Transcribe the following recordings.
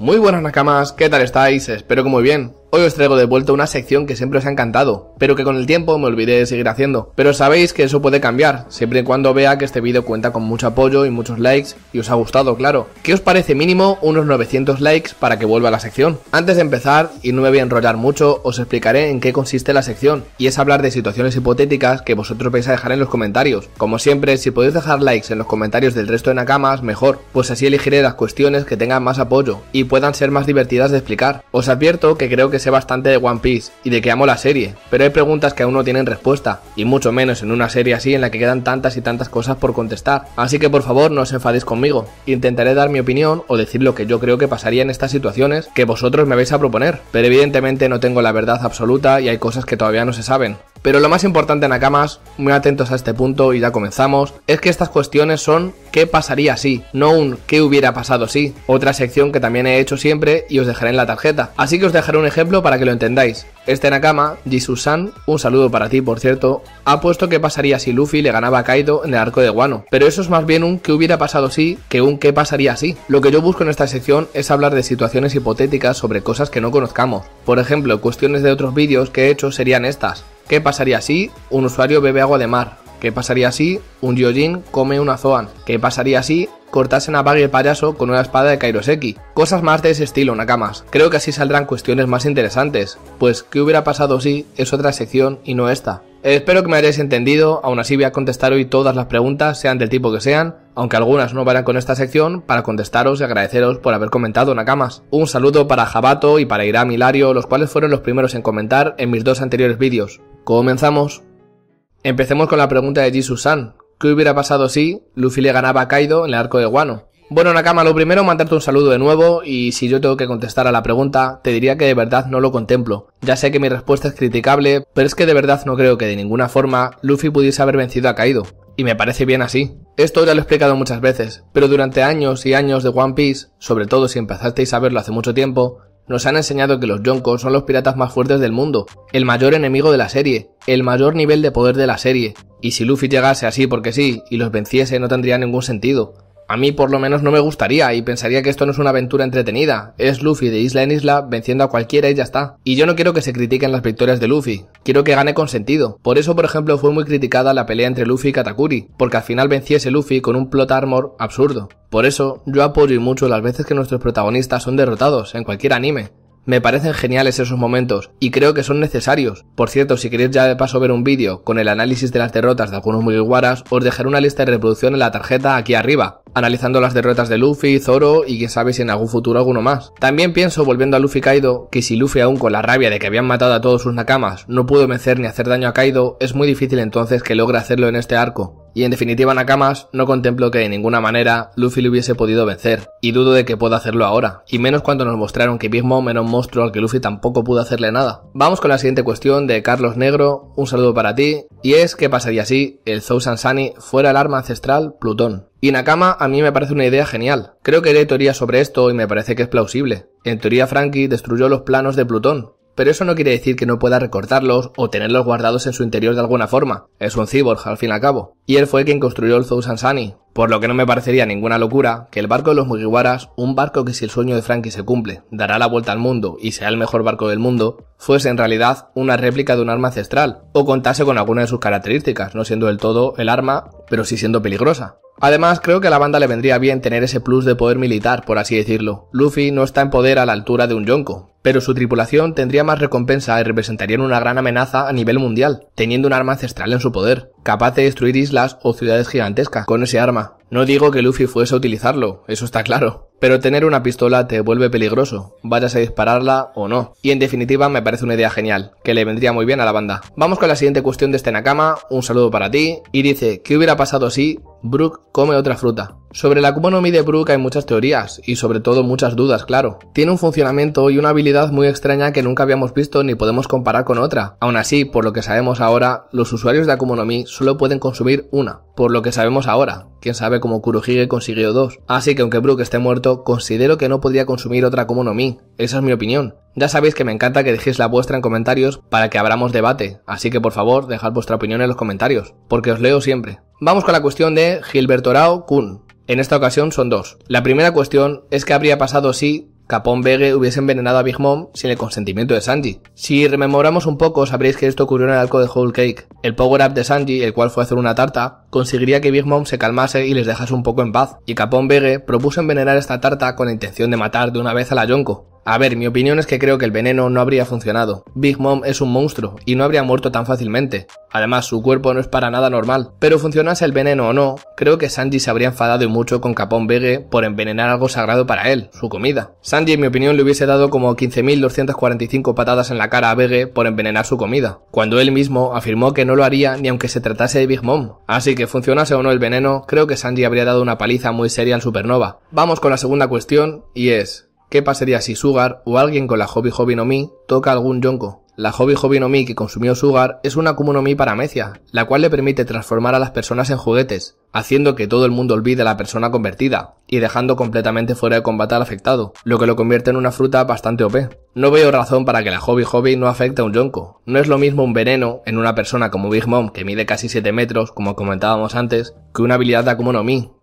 Muy buenas Nakamas, ¿qué tal estáis? Espero que muy bien. Hoy os traigo de vuelta una sección que siempre os ha encantado, pero que con el tiempo me olvidé de seguir haciendo. Pero sabéis que eso puede cambiar, siempre y cuando vea que este vídeo cuenta con mucho apoyo y muchos likes y os ha gustado, claro. ¿Qué os parece mínimo unos 900 likes para que vuelva a la sección? Antes de empezar, y no me voy a enrollar mucho, os explicaré en qué consiste la sección, y es hablar de situaciones hipotéticas que vosotros vais a dejar en los comentarios. Como siempre, si podéis dejar likes en los comentarios del resto de Nakamas, mejor, pues así elegiré las cuestiones que tengan más apoyo y puedan ser más divertidas de explicar. Os advierto que creo que sé bastante de One Piece y de que amo la serie, pero hay preguntas que aún no tienen respuesta, y mucho menos en una serie así en la que quedan tantas y tantas cosas por contestar. Así que por favor no os enfadéis conmigo, intentaré dar mi opinión o decir lo que yo creo que pasaría en estas situaciones que vosotros me vais a proponer, pero evidentemente no tengo la verdad absoluta y hay cosas que todavía no se saben. Pero lo más importante, en Nakamas, muy atentos a este punto y ya comenzamos, es que estas cuestiones son qué pasaría si, no un qué hubiera pasado si, otra sección que también he hecho siempre y os dejaré en la tarjeta. Así que os dejaré un ejemplo para que lo entendáis. Este Nakama, Jisoo-san, un saludo para ti por cierto, ha puesto qué pasaría si Luffy le ganaba a Kaido en el arco de Guano, pero eso es más bien un qué hubiera pasado si que un qué pasaría si. Lo que yo busco en esta sección es hablar de situaciones hipotéticas sobre cosas que no conozcamos. Por ejemplo, cuestiones de otros vídeos que he hecho serían estas. ¿Qué pasaría si un usuario bebe agua de mar? ¿Qué pasaría si un Yojin come una Zoan? ¿Qué pasaría si cortasen a Baggy el payaso con una espada de Kairoseki? Cosas más de ese estilo, Nakamas. Creo que así saldrán cuestiones más interesantes, pues ¿qué hubiera pasado si es otra sección y no esta? Espero que me hayáis entendido, aún así voy a contestar hoy todas las preguntas, sean del tipo que sean, aunque algunas no vayan con esta sección, para contestaros y agradeceros por haber comentado, Nakamas. Un saludo para Jabato y para y Hilario, los cuales fueron los primeros en comentar en mis dos anteriores vídeos. ¡Comenzamos! Empecemos con la pregunta de Susan. ¿Qué hubiera pasado si Luffy le ganaba a Kaido en el arco de Guano? Bueno, Nakama, lo primero, mandarte un saludo de nuevo y si yo tengo que contestar a la pregunta, te diría que de verdad no lo contemplo. Ya sé que mi respuesta es criticable, pero es que de verdad no creo que de ninguna forma Luffy pudiese haber vencido a Kaido. Y me parece bien así. Esto ya lo he explicado muchas veces, pero durante años y años de One Piece, sobre todo si empezasteis a verlo hace mucho tiempo, nos han enseñado que los Jonko son los piratas más fuertes del mundo, el mayor enemigo de la serie, el mayor nivel de poder de la serie, y si Luffy llegase así porque sí y los venciese no tendría ningún sentido. A mí por lo menos no me gustaría y pensaría que esto no es una aventura entretenida. Es Luffy de isla en isla venciendo a cualquiera y ya está. Y yo no quiero que se critiquen las victorias de Luffy. Quiero que gane con sentido. Por eso, por ejemplo, fue muy criticada la pelea entre Luffy y Katakuri, porque al final venciese Luffy con un plot armor absurdo. Por eso, yo apoyo y mucho las veces que nuestros protagonistas son derrotados en cualquier anime. Me parecen geniales esos momentos y creo que son necesarios. Por cierto, si queréis ya de paso ver un vídeo con el análisis de las derrotas de algunos Mugiwaras, os dejaré una lista de reproducción en la tarjeta aquí arriba analizando las derrotas de Luffy, Zoro y quién sabe si en algún futuro alguno más. También pienso, volviendo a Luffy Kaido, que si Luffy aún con la rabia de que habían matado a todos sus nakamas no pudo vencer ni hacer daño a Kaido, es muy difícil entonces que logre hacerlo en este arco. Y en definitiva Nakamas no contemplo que de ninguna manera Luffy le hubiese podido vencer, y dudo de que pueda hacerlo ahora, y menos cuando nos mostraron que Big Mom era un monstruo al que Luffy tampoco pudo hacerle nada. Vamos con la siguiente cuestión de Carlos Negro, un saludo para ti, y es ¿qué pasaría si el Zou Sansani fuera el arma ancestral Plutón? Y Nakama a mí me parece una idea genial. Creo que hay teoría sobre esto y me parece que es plausible. En teoría Frankie destruyó los planos de Plutón, pero eso no quiere decir que no pueda recortarlos o tenerlos guardados en su interior de alguna forma. Es un cyborg, al fin y al cabo. Y él fue quien construyó el Zou Sansani. Por lo que no me parecería ninguna locura que el barco de los Mugiwaras, un barco que si el sueño de Frankie se cumple, dará la vuelta al mundo y sea el mejor barco del mundo, fuese en realidad una réplica de un arma ancestral, o contase con alguna de sus características, no siendo del todo el arma, pero sí siendo peligrosa. Además, creo que a la banda le vendría bien tener ese plus de poder militar, por así decirlo. Luffy no está en poder a la altura de un Yonko, pero su tripulación tendría más recompensa y representarían una gran amenaza a nivel mundial, teniendo un arma ancestral en su poder, capaz de destruir islas o ciudades gigantescas con ese arma. No digo que Luffy fuese a utilizarlo, eso está claro, pero tener una pistola te vuelve peligroso, vayas a dispararla o no. Y en definitiva me parece una idea genial, que le vendría muy bien a la banda. Vamos con la siguiente cuestión de este Nakama, un saludo para ti, y dice, ¿qué hubiera pasado si Brook come otra fruta? Sobre la Mi de Brook hay muchas teorías, y sobre todo muchas dudas, claro. Tiene un funcionamiento y una habilidad muy extraña que nunca habíamos visto ni podemos comparar con otra. Aún así, por lo que sabemos ahora, los usuarios de Mi solo pueden consumir una, por lo que sabemos ahora. Quién sabe cómo Kurohige consiguió dos. Así que aunque Brook esté muerto, considero que no podría consumir otra Mi. Esa es mi opinión. Ya sabéis que me encanta que dejéis la vuestra en comentarios para que abramos debate, así que por favor, dejad vuestra opinión en los comentarios, porque os leo siempre. Vamos con la cuestión de Gilberto Rao Kun. En esta ocasión son dos. La primera cuestión es que habría pasado si Capón Vegue hubiese envenenado a Big Mom sin el consentimiento de Sanji. Si rememoramos un poco, sabréis que esto ocurrió en el arco de Whole Cake. El power-up de Sanji, el cual fue hacer una tarta, conseguiría que Big Mom se calmase y les dejase un poco en paz, y Capón Vegue propuso envenenar esta tarta con la intención de matar de una vez a la Yonko. A ver, mi opinión es que creo que el veneno no habría funcionado. Big Mom es un monstruo y no habría muerto tan fácilmente. Además, su cuerpo no es para nada normal. Pero funcionase el veneno o no, creo que Sanji se habría enfadado mucho con Capón Vegue por envenenar algo sagrado para él, su comida. Sanji, en mi opinión, le hubiese dado como 15.245 patadas en la cara a Vegue por envenenar su comida, cuando él mismo afirmó que no lo haría ni aunque se tratase de Big Mom. Así que funcionase o no el veneno, creo que Sanji habría dado una paliza muy seria al Supernova. Vamos con la segunda cuestión, y es, ¿qué pasaría si Sugar o alguien con la Hobby Hobby no Mi toca algún Yonko? La Hobby Hobby no Mi que consumió Sugar es una Kumo no Mi Mecia, la cual le permite transformar a las personas en juguetes, haciendo que todo el mundo olvide a la persona convertida, y dejando completamente fuera de combate al afectado, lo que lo convierte en una fruta bastante OP. No veo razón para que la Hobby Hobby no afecte a un Yonko. No es lo mismo un veneno en una persona como Big Mom que mide casi 7 metros, como comentábamos antes, que una habilidad de Akumo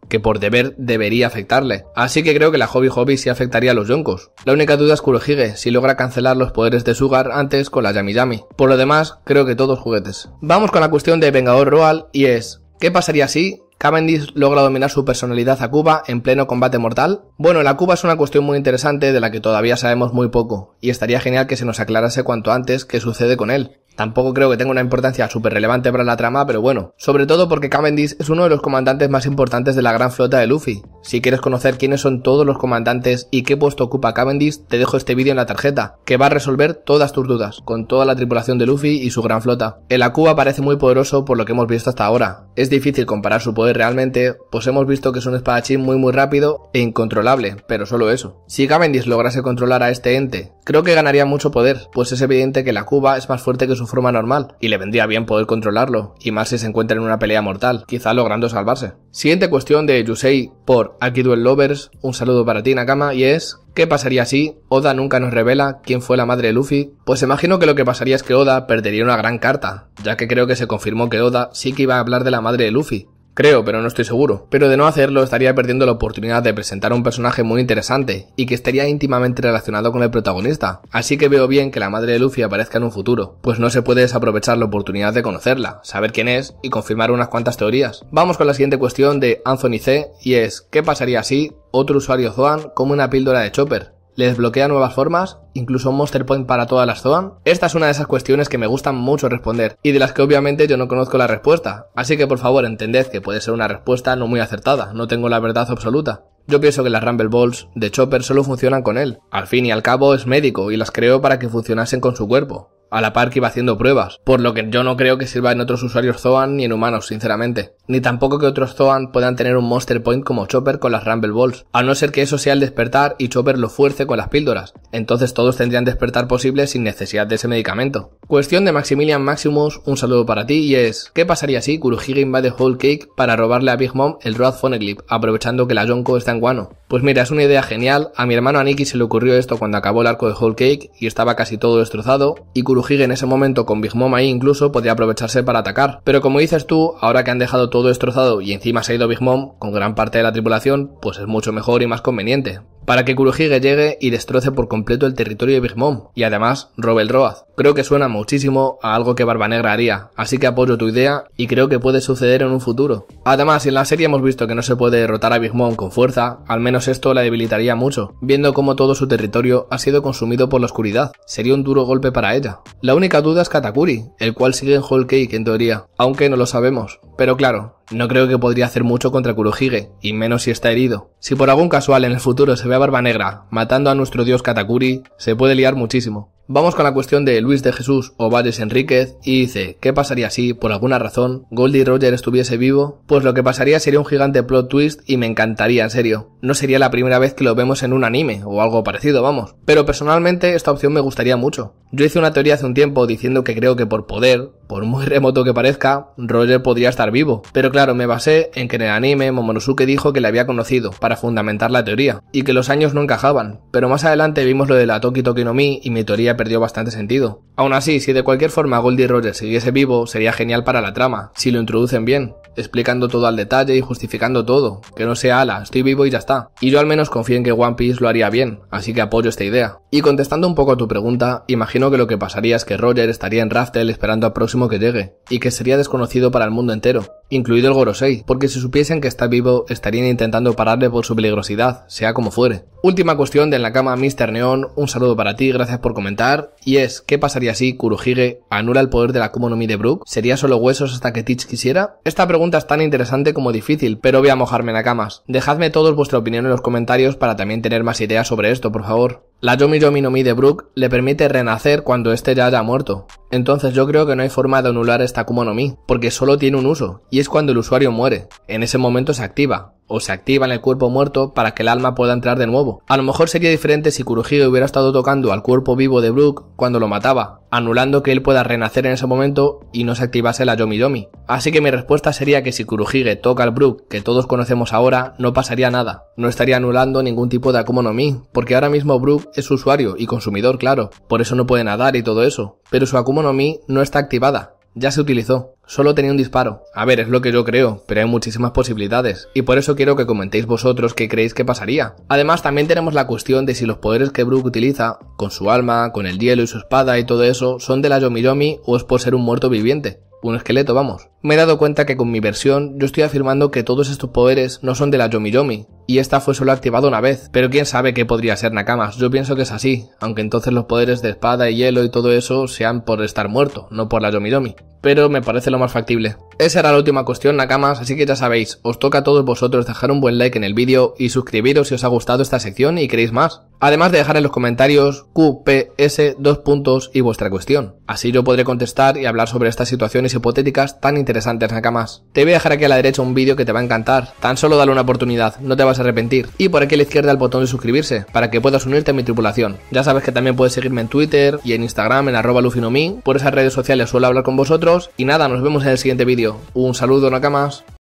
que por deber debería afectarle. Así que creo que la Hobby Hobby sí afectaría a los Yonkos. La única duda es Kurohige, si logra cancelar los poderes de Sugar antes con la Yami Yami. Por lo demás, creo que todos juguetes. Vamos con la cuestión de Vengador Roal y es, ¿qué pasaría si Cavendish logra dominar su personalidad a Cuba en pleno combate mortal? Bueno, la Cuba es una cuestión muy interesante de la que todavía sabemos muy poco, y estaría genial que se nos aclarase cuanto antes qué sucede con él. Tampoco creo que tenga una importancia súper relevante para la trama, pero bueno, sobre todo porque Cavendish es uno de los comandantes más importantes de la gran flota de Luffy. Si quieres conocer quiénes son todos los comandantes y qué puesto ocupa Cavendish, te dejo este vídeo en la tarjeta, que va a resolver todas tus dudas, con toda la tripulación de Luffy y su gran flota. El Akuba parece muy poderoso por lo que hemos visto hasta ahora. Es difícil comparar su poder realmente, pues hemos visto que es un espadachín muy muy rápido e incontrolable, pero solo eso. Si Cavendish lograse controlar a este ente, creo que ganaría mucho poder, pues es evidente que el Akuba es más fuerte que su forma normal, y le vendría bien poder controlarlo, y más si se encuentra en una pelea mortal, quizá logrando salvarse. Siguiente cuestión de Yusei por Aki Duel Lovers, un saludo para ti Nakama, y es... ¿Qué pasaría si Oda nunca nos revela quién fue la madre de Luffy? Pues imagino que lo que pasaría es que Oda perdería una gran carta, ya que creo que se confirmó que Oda sí que iba a hablar de la madre de Luffy, Creo, pero no estoy seguro. Pero de no hacerlo estaría perdiendo la oportunidad de presentar un personaje muy interesante y que estaría íntimamente relacionado con el protagonista. Así que veo bien que la madre de Luffy aparezca en un futuro, pues no se puede desaprovechar la oportunidad de conocerla, saber quién es y confirmar unas cuantas teorías. Vamos con la siguiente cuestión de Anthony C y es ¿qué pasaría si otro usuario Zoan come una píldora de Chopper? Les desbloquea nuevas formas, incluso un Monster Point para todas las Zoan? Esta es una de esas cuestiones que me gustan mucho responder y de las que obviamente yo no conozco la respuesta, así que por favor entended que puede ser una respuesta no muy acertada, no tengo la verdad absoluta. Yo pienso que las Rumble Balls de Chopper solo funcionan con él. Al fin y al cabo es médico y las creo para que funcionasen con su cuerpo a la par que iba haciendo pruebas, por lo que yo no creo que sirva en otros usuarios Zoan ni en humanos, sinceramente. Ni tampoco que otros Zoan puedan tener un Monster Point como Chopper con las Rumble Balls, a no ser que eso sea el despertar y Chopper lo fuerce con las píldoras. Entonces todos tendrían despertar posible sin necesidad de ese medicamento. Cuestión de Maximilian Maximus, un saludo para ti y es, ¿qué pasaría si Kuruhige invade Whole Cake para robarle a Big Mom el Road Clip, aprovechando que la Yonko está en guano? Pues mira, es una idea genial. A mi hermano Aniki se le ocurrió esto cuando acabó el arco de Whole Cake y estaba casi todo destrozado, y Kurujig en ese momento con Big Mom ahí incluso podía aprovecharse para atacar. Pero como dices tú, ahora que han dejado todo destrozado y encima se ha ido Big Mom, con gran parte de la tripulación, pues es mucho mejor y más conveniente para que Kurohige llegue y destroce por completo el territorio de Big Mom y además robe el Roaz. Creo que suena muchísimo a algo que Barbanegra haría, así que apoyo tu idea y creo que puede suceder en un futuro. Además, en la serie hemos visto que no se puede derrotar a Big Mom con fuerza, al menos esto la debilitaría mucho, viendo cómo todo su territorio ha sido consumido por la oscuridad. Sería un duro golpe para ella. La única duda es Katakuri, el cual sigue en Whole Cake en teoría, aunque no lo sabemos. Pero claro, no creo que podría hacer mucho contra Kurohige, y menos si está herido. Si por algún casual en el futuro se ve a Barba Negra matando a nuestro dios Katakuri, se puede liar muchísimo. Vamos con la cuestión de Luis de Jesús o Valles Enríquez y dice, ¿qué pasaría si, por alguna razón, Goldie Roger estuviese vivo? Pues lo que pasaría sería un gigante plot twist y me encantaría, en serio. No sería la primera vez que lo vemos en un anime o algo parecido, vamos. Pero personalmente esta opción me gustaría mucho. Yo hice una teoría hace un tiempo diciendo que creo que por poder, por muy remoto que parezca, Roger podría estar vivo. Pero claro, me basé en que en el anime Momonosuke dijo que le había conocido, para fundamentar la teoría, y que los años no encajaban. Pero más adelante vimos lo de la Toki Toki no Mi y mi teoría perdió bastante sentido. Aún así, si de cualquier forma Goldie Roger siguiese vivo, sería genial para la trama, si lo introducen bien explicando todo al detalle y justificando todo, que no sea ala, estoy vivo y ya está. Y yo al menos confío en que One Piece lo haría bien, así que apoyo esta idea. Y contestando un poco a tu pregunta, imagino que lo que pasaría es que Roger estaría en Raftel esperando al próximo que llegue, y que sería desconocido para el mundo entero, incluido el Gorosei, porque si supiesen que está vivo estarían intentando pararle por su peligrosidad, sea como fuere. Última cuestión de en la cama Mr. Neon, un saludo para ti, gracias por comentar, y es, ¿qué pasaría si Kurohige anula el poder de la Kumo no Mi de Brook? ¿Sería solo huesos hasta que Teach quisiera? Esta pregunta es tan interesante como difícil, pero voy a mojarme en la camas. Dejadme todos vuestra opinión en los comentarios para también tener más ideas sobre esto, por favor. La Yomi Yomi no Mi de Brook le permite renacer cuando este ya haya muerto. Entonces yo creo que no hay forma de anular esta Kumo no Mi, porque solo tiene un uso, y es cuando el usuario muere. En ese momento se activa, o se activa en el cuerpo muerto para que el alma pueda entrar de nuevo. A lo mejor sería diferente si Kurohige hubiera estado tocando al cuerpo vivo de Brook cuando lo mataba, anulando que él pueda renacer en ese momento y no se activase la Yomi Yomi. Así que mi respuesta sería que si Kurohige toca al Brook que todos conocemos ahora, no pasaría nada. No estaría anulando ningún tipo de akumonomi, no Mi, porque ahora mismo Brook es usuario y consumidor, claro. Por eso no puede nadar y todo eso. Pero su akumonomi no Mi no está activada, ya se utilizó. Solo tenía un disparo. A ver, es lo que yo creo, pero hay muchísimas posibilidades, y por eso quiero que comentéis vosotros qué creéis que pasaría. Además, también tenemos la cuestión de si los poderes que Brook utiliza, con su alma, con el hielo y su espada y todo eso, son de la Yomi Yomi o es por ser un muerto viviente. Un esqueleto, vamos. Me he dado cuenta que con mi versión yo estoy afirmando que todos estos poderes no son de la Yomi Yomi y esta fue solo activada una vez, pero quién sabe qué podría ser Nakamas, yo pienso que es así, aunque entonces los poderes de espada y hielo y todo eso sean por estar muerto, no por la Yomidomi, pero me parece lo más factible. Esa era la última cuestión Nakamas, así que ya sabéis, os toca a todos vosotros dejar un buen like en el vídeo y suscribiros si os ha gustado esta sección y queréis más, además de dejar en los comentarios QPS dos puntos y vuestra cuestión, así yo podré contestar y hablar sobre estas situaciones hipotéticas tan interesantes Nakamas. Te voy a dejar aquí a la derecha un vídeo que te va a encantar, tan solo dale una oportunidad, no te vas arrepentir. Y por aquí a la izquierda el botón de suscribirse, para que puedas unirte a mi tripulación. Ya sabes que también puedes seguirme en Twitter y en Instagram, en arroba lufinomi. Por esas redes sociales suelo hablar con vosotros. Y nada, nos vemos en el siguiente vídeo. Un saludo, nakamas.